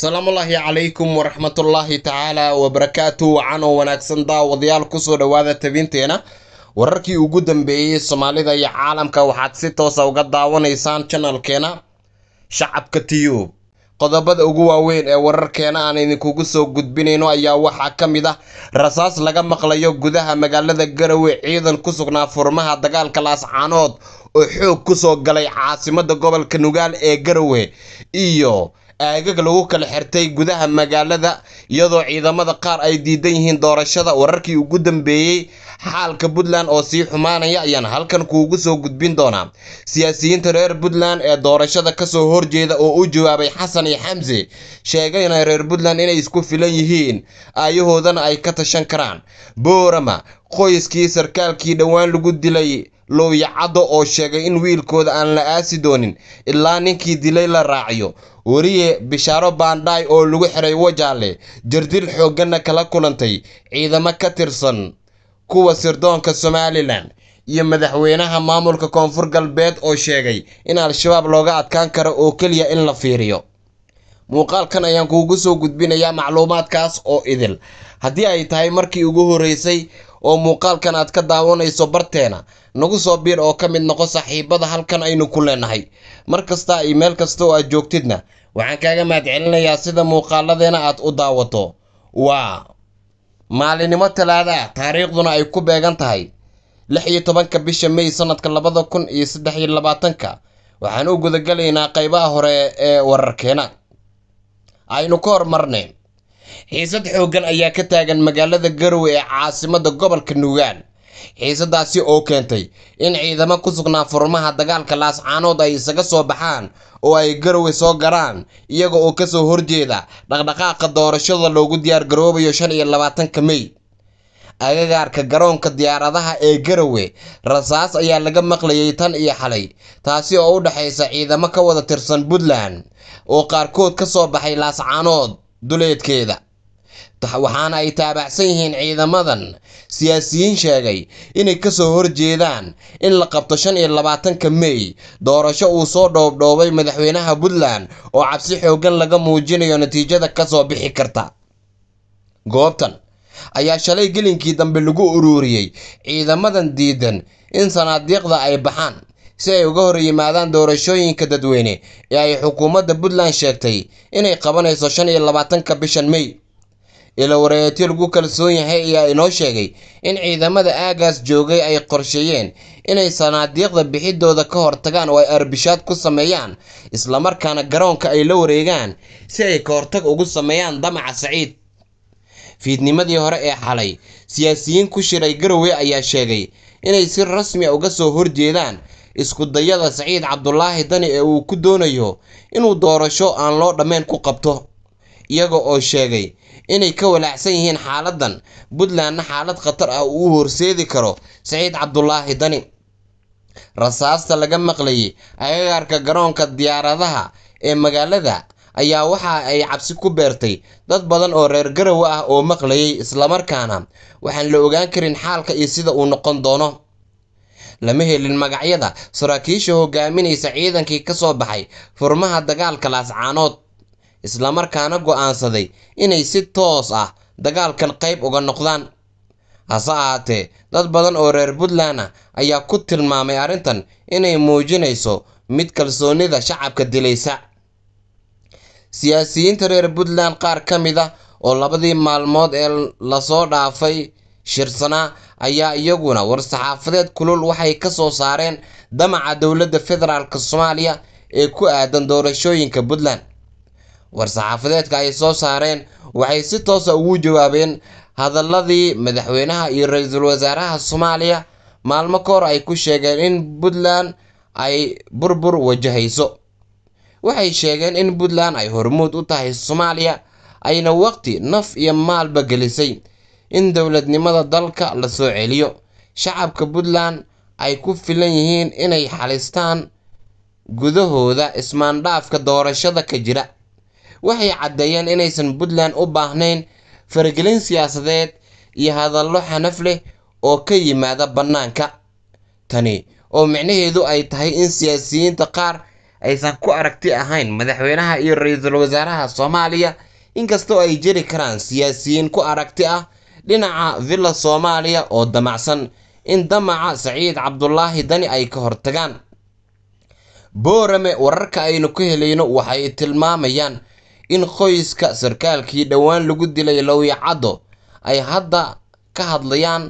salaamullaahi calaykum waraxmatullaahi tacaala wabarakaatu wacanoo wanaagsan daawadayaal kusoo dhowaada tabinteena wararkii ugu dambeeyey soomaalida iyo caalamka waxaad si toosa ah uga daawanaysaan janalkeena shacabka tiyuub qodobada ugu waaweyn ee wararkeena aan idinkugu soo gudbinayno ayaa waxaa ka mid ah rasaas laga maqlayo gudaha magaalada garowe ciidan ku sugnaa furmaha dagaalka laascaanood oo xoog ku soo galay caasimadda gobolka nugaal ee garowe iyo aagag lagu kala xirtay gudaha magaalada iyadoo ciidamada qaar ay diidan yihiin doorashada wararkii ugu dambeeyey xaalka puntland oo sii xumaanaya ayaan halkan kuugu soo gudbin doonaa siyaasiyiinta reer puntland ee doorashada kasoo horjeeda oo u jawaabay xasan iyo xamse sheegayna reer puntland inay isku filan yihiin aayahoodana ay ka tashan karaan boorama qoyskii sarkaalkii dhowaan lagu dilay looyacaddo oo sheegay in wiilkooda aan la aasi doonin ilaa ninkii dilay la raaciyo weriye bishaaro baandhaay oo lagu xiray wajaale jardil xoogganna kala kulantay ciidamo ka tirsan kuwa sirdoonka somalilan iyo madaxweynaha maamulka koonfur galbeed oo sheegay in al-shabaab looga adkaan karo oo keliya in la fiiriyo muuqaalkan ayaan kuugu soo gudbinayaa macluumaadkaas oo idil haddii ay tahay markii ugu horreysay oo muuqaalkan aad ka daawanayso barteena nagu soo biir oo ka mid noqo saaxiibada halkan aynu ku leenahay mar kasta iyo meel kasta oo aad joogtidna waxaan kaaga mahadcelinayaa sida muuqaaladeena aad u daawato waa maalinimo talaada ah taariikhduna ay ku beegan tahay lix iyo tobanka bisha mey sannadka labada kun iyo saddex iyo labaatanka waxaan u gudagelaynaa qaybaha hore ee wararkeena aynu ka hormarnay xiisad xooggan ayaa ka taagan magaalada garowe ee caasimadda gobolka nuugaan xiisadaasi oo keentay in ciidamo ku sugnaa furmaha dagaalka laascaanood ay isaga soo baxaan oo ay garowe soo garaan iyaga oo kasoo horjeeda dhaqdhaqaaqa doorashada loogu diyaargaroobayo shan iyo labaatanka mey agagaarka garoonka diyaaradaha ee garowe rasaas ayaa laga maqlayay tan iyo xalay taasi oo u dhexaysa ciidamo ka wada tirsan puntland oo qaarkood ka soo baxay laascaanood duleedkeeda waxaana ay taabacsan yihiin ciidamadan siyaasiyiin sheegay inay ka soo horjeedaan in la qabto shan iyo labaatanka mey doorasho uu soo dhoobdhoobay madaxweynaha puntland oo cabsi xooggan laga muujinayo natiijada ka soo bixi karta goobtan ayaa shalay gelinkii dambe lagu uruuriyey ciidamadan diidan in sanaadiiqda ay baxaan si ay uga hor yimaadaan doorashooyinka dadweyne ee ay xukuumadda puntland sheegtay inay qabanayso shan iyo labaatanka bishan mey ilo wareetyo lagu kalsoon yahay ayaa inoo sheegay in ciidamada aagaas joogay ay qorsheeyeen inay sanaadiiqda bixiddooda ka hortagaan oo ay arbishaad ku sameeyaan islamarkaana garoonka ay la wareegaan si ay ka hortag ugu sameeyaan damaca saciid fiidnimadii hore ee xalay siyaasiyiin ku shiray garowe ayaa sheegay inay si rasmi a ah uga soo horjeedaan isku dayada saciid cabdulaahi dani ee uu ku doonayo inuu doorasho aan loo dhammayn ku qabto iyaga oo sheegay inay ka walaacsan yihiin xaaladan puntlandna xaalad khatar ah uu horseedi karo saciid cabdulaahi dani rasaasta laga maqlayay agagaarka garoonka diyaaradaha ee magaalada ayaa waxa ay cabsi ku beertay dad badan oo reer garow ah oo maqlayay islamarkaana waxaan la ogaan karin xaalka iyo sida uu noqon doono lama helin magacyada saraakiisha hogaaminaysa ciidankii ka soo baxay furmaha dagaalka laascaanood islamarkaana go'aansaday inay si toos ah dagaalkan qayb uga noqdaan hase ahaatee dad badan oo reer puntland ah ayaa ku tilmaamay arrintan inay muujinayso mid kalsoonida shacabka dilaysa siyaasiyiinta reer puntland qaar ka mid ah oo labadii maalmood ee lasoo dhaafay shirsanaa ayaa iyaguna war-saxaafadeed kulul waxay ka soo saareen damaca dowladda federaalk soomaaliya ee ku aadan doorashooyinka puntland war-saxaafadeedka ay soo saareen waxay si toosa ugu jawaabeen hadalladii madaxweynaha iyo ra-iisul wasaaraha soomaaliya maalmo kahor ay ku sheegeen in puntland ay burbur wajahayso waxay sheegeen in puntland ay hormuud u tahay soomaaliya ayna waqti naf iyo maalba gelisay in dowladnimada dalka la soo celiyo shacabka puntland ay ku filan yihiin inay xalistaan gudahooda ismaandhaafka doorashada ka jira waxay caddeeyeen inaysan puntland u baahnayn faragelin siyaasadeed iyo hadallo xanaf leh oo ka yimaada bannaanka tani oo micnaheedu ay tahay in siyaasiyiinta qaar aysan ku aragti ahayn madaxweynaha iyo ra-iisul wasaaraha soomaaliya inkastoo ay jiri karaan siyaasiyiin ku aragti ah dhinaca villa soomaaliya oo damacsan in damaca saciid cabdulaahi dani ay ka hortagaan boorame wararka aynu ka helayno waxay tilmaamayaan in qoyska sarkaalkii dhowaan lagu dilay lawyacaddo ay hadda ka hadlayaan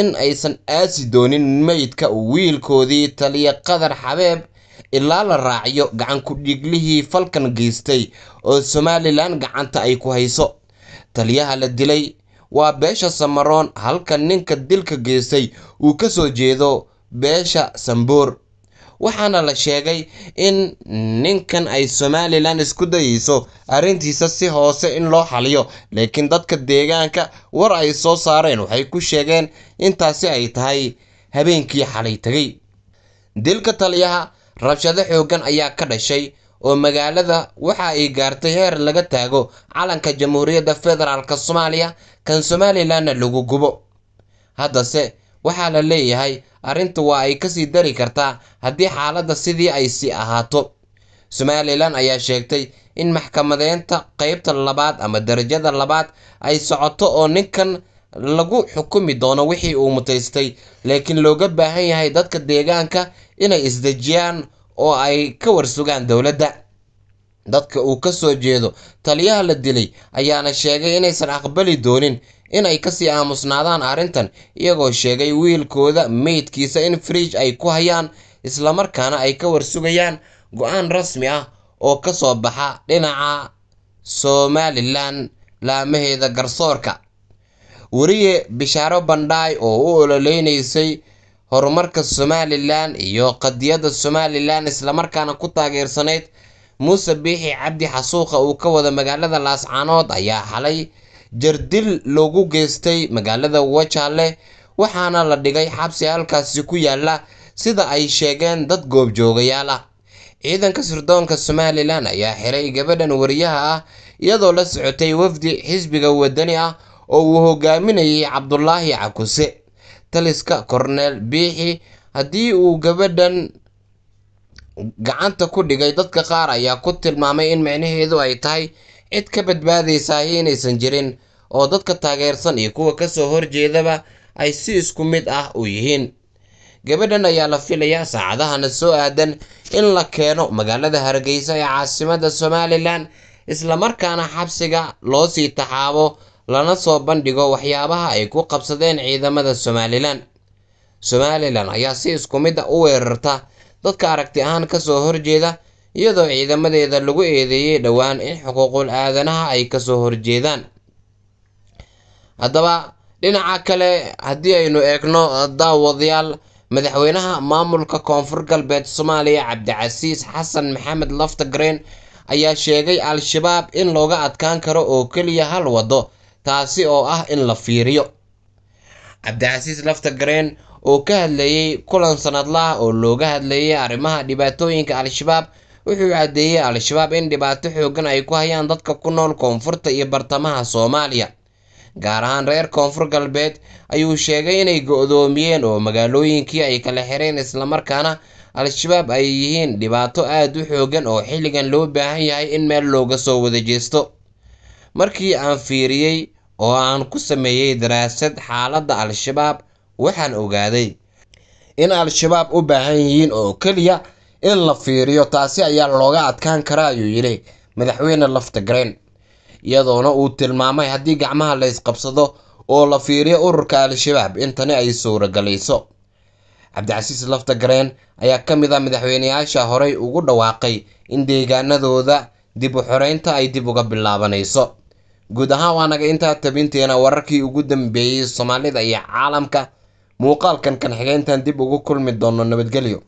in aysan aasi doonin meydka wiilkoodii taliya qadar xabeeb ilaa la raaciyo gacan-ku-dhiiglihii falkan geystay oo somalilan gacanta ay ku hayso taliyaha la dilay waa beesha samaroon halka ninka dilka geystay uu ka soo jeedo beesha samboor waxaana la sheegay in ninkan ay somalilan isku dayeyso arrintiisa si hoose in loo xaliyo laakiin dadka deegaanka war ay soo saareen waxay ku sheegeen intaasi ay tahay habeenkii xalay tegey dilka taliyaha rabshado xooggan ayaa ka dhashay oo magaalada waxa ay gaartay heer laga taago calanka jamhuuriyadda federaalk soomaaliya kan somalilanna lagu gubo haddase waxaa la leeyahay arrintu waa ay kasii dari kartaa haddii xaaladda sidii ay sii ahaato somalilan ayaa sheegtay in maxkamadeynta qaybta labaad ama darajada labaad ay socoto oo ninkan lagu xukumi doono wixii uu mutaystay laakiin looga baahan yahay dadka deegaanka inay isdejiyaan oo ay ka warsugaan dowladda dadka uu ka soo jeedo taliyaha la dilay ayaana sheegay inaysan aqbali doonin inay kasii aamusnaadaan arrintan iyagoo sheegay wiilkooda meydkiisa in fridge ay ku hayaan islamarkaana ay ka warsugayaan go-aan rasmi ah oo ka soo baxa dhinaca somalilan laamaheeda garsoorka weriye bishaaro bandhaay oo u ololeynaysay horumarka somalilan iyo qadiyadda somalilan islamarkaana ku taageersanayd muuse biixi cabdi xasuuqa uu ka wada magaalada laascaanood ayaa xalay jardil loogu geystay magaalada wajale waxaana la dhigay xabsi halkaasi ku yaala sida ay sheegeen dad goobjoogayaal ah ciidanka sirdoonka somalilan ayaa xiray gabadhan wariyaha ah iyadoo la socotay wafdi xisbiga wadani ah oo uu hogaaminayay cabdulaahi cakuse taliska korneel biixi haddii uu gabadhan gacanta ku dhigay dadka qaar ayaa ku tilmaamay in micnaheedu ay tahay cid ka badbaadaysa inaysan jirin oo dadka taageersan iyo kuwa ka soo horjeedaba ay si isku mid ah u yihiin gabadhan ayaa la filayaa saacadahana soo aadan in la keeno magaalada hargeysa ee caasimada somalilan islamarkaana xabsiga loo sii taxaabo lana soo bandhigo waxyaabaha ay ku qabsadeen ciidamada somalilan somalilan ayaa si isku mid a ah u weerarta dadka aragti ahaan kasoo horjeeda iyadoo ciidamadeeda lagu eedeeyey dhowaan in xuquuqul aadanaha ay kasoo horjeedaan haddaba dhinaca kale haddii aynu eegno daawadayaal madaxweynaha maamulka koonfur galbeed soomaaliya cabdicasiis xasan maxamed laftagreen ayaa sheegay al-shabaab in looga adkaan karo oo keliya hal waddo taasi oo ah in la fiiriyo cabdicasiis laftagreen oo ka hadlayey kulan sanadlaha oo looga hadlayay arrimaha dhibaatooyinka al-shabaab wuxuu caddeeyey al-shabaab in dhibaato xooggan ay ku hayaan dadka ku nool koonfurta iyo bartamaha soomaaliya gaar ahaan reer koonfur galbeed ayuu sheegay inay go-doomiyeen oo magaalooyinkii ay kala xireen islamarkaana al-shabaab ay yihiin dhibaato aad u xooggan oo xilligan loo baahan yahay in meel looga soo wada jeesto markii aan fiiriyey oo aan ku sameeyey daraasad xaaladda al-shabaab waxaan ogaaday in al-shabaab u baahan yihiin oo keliya in la fiiriyo taasi ayaa looga adkaan karaa ayuu yidhi madaxweyne laftigreen iyadoona uu tilmaamay haddii gacmaha la ysqabsado oo la fiiriyo ururka al-shabaab in tani ay suuragalayso cabdicasiis laftigreen ayaa ka mid ah madaxweyneyaasha horey ugu dhawaaqay in deegaanadooda dib u xoreynta ay dib uga bilaabanayso guud ahaan waa naga intaa tabinteena wararkii ugu dambeeyey soomaalida iyo caalamka muuqaalkan kan xigeentan dib ugu kulmi doono nabadgelyo